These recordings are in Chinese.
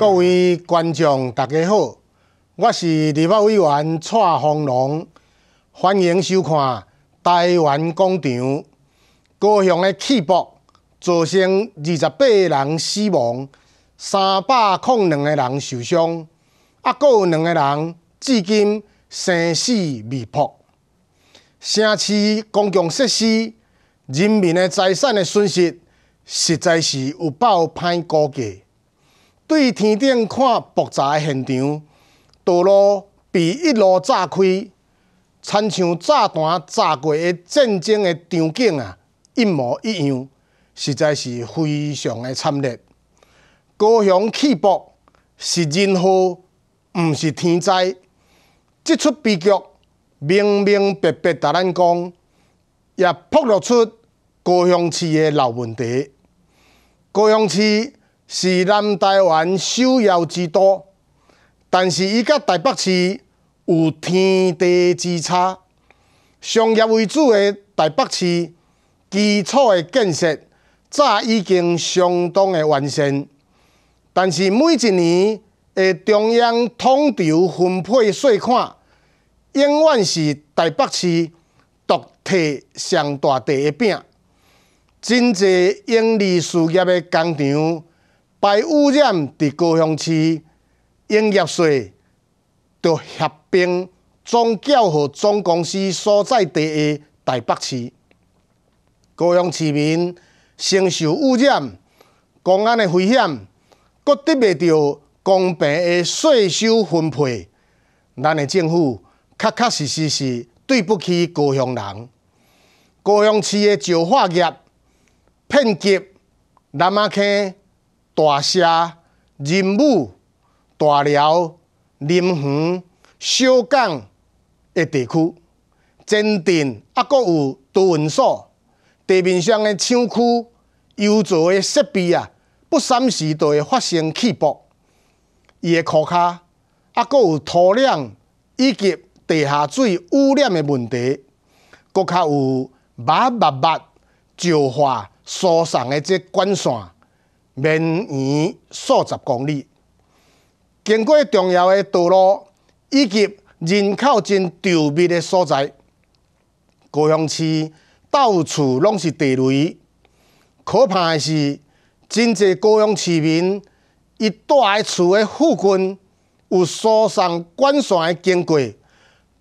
各位观众，大家好，我是立法委员蔡丰龙，欢迎收看。台湾广场。高雄的气爆，造成二十八人死亡，三百零二个人受伤，啊，还有两个人至今生死未卜。城市公共设施、人民的财产的损失，实在是有够歹估计。对天顶看爆炸诶现场，道路被一路炸开，参像炸弹炸过诶，战争诶场景啊，一模一样，实在是非常诶惨烈。高雄气爆是人祸，毋是天灾。这出悲剧明明白白达咱讲，也暴露出高雄市诶老问题。高雄市。是南台湾首要之都，但是伊甲台北市有天地之差。商业为主诶，台北市基础诶建设早已经相当诶完善，但是每一年诶中央统筹分配税款，永远是台北市独特上大第一饼。真侪营利事业诶工厂。排污染伫高雄市营业税，就合并总缴予总公司所在地的台北市。高雄市民承受污染、公安的危险，各得袂到公平的税收分配，咱的政府确确实实是对不起高雄人。高雄市的石化业、骗局、南马坑。大溪、任务、大寮、林园、小港的地区，乡镇啊，阁有多云所，地面上的厂区，有做设备啊，不三时都会发生气爆，也涂骹啊，还有土壤以及地下水污染的问题，较有把密密石化疏散的这管线。绵延数十公里，经过重要的道路以及人口真稠密的所在，高雄市到处拢是地雷。可怕的是，真济高雄市民，伊住个厝的附近有疏散管线的经过，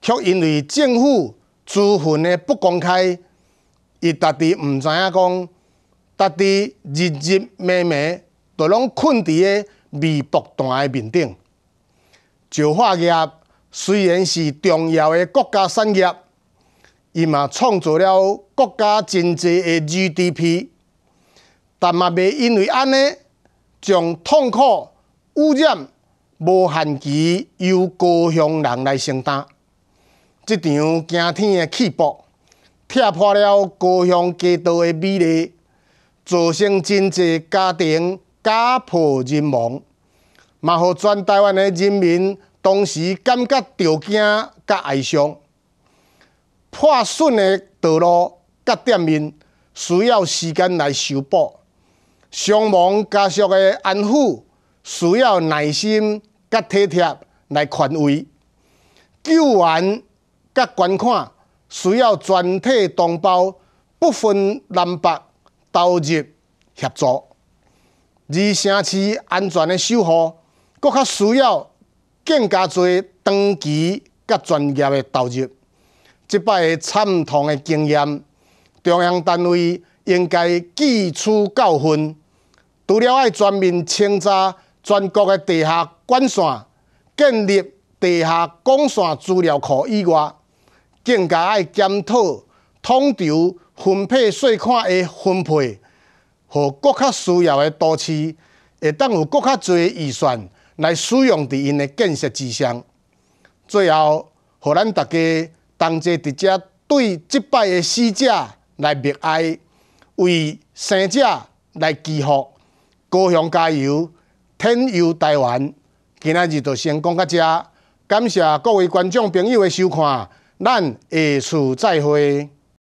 却因为政府资讯的不公开，伊家己毋知影讲。逐日日日、暝暝都拢困伫个微博段个面顶，石化业虽然是重要个国家产业，伊嘛创造了国家真济个 GDP，但嘛未因为安尼将痛苦、污染、无限期由高雄人来承担。这场惊天嘅气爆，拆破了高雄街道嘅美丽。造成真济家庭家破人亡，嘛，互全台湾的人民当时感觉着惊甲哀伤。破损的道路甲店面需要时间来修补，伤亡家属的安抚需要耐心甲体贴来宽慰。救援甲捐款需要全体同胞不分南北。投入合作，而城市安全的守护，更加需要更加多长期、甲专业的投入。即摆嘅惨痛的经验，中央单位应该汲取教训。除了要全面清查全国的地下管线，建立地下管线资料库以外，更加要检讨统筹。分配税款的分配，互国较需要的都市，会当有国较侪预算来使用伫因的建设之上。最后，互咱大家同齐伫遮对即摆的死者来默哀，为生者来祈福，高雄加油，天佑台湾。今仔日就先讲到遮，感谢各位观众朋友的收看，咱下次再会。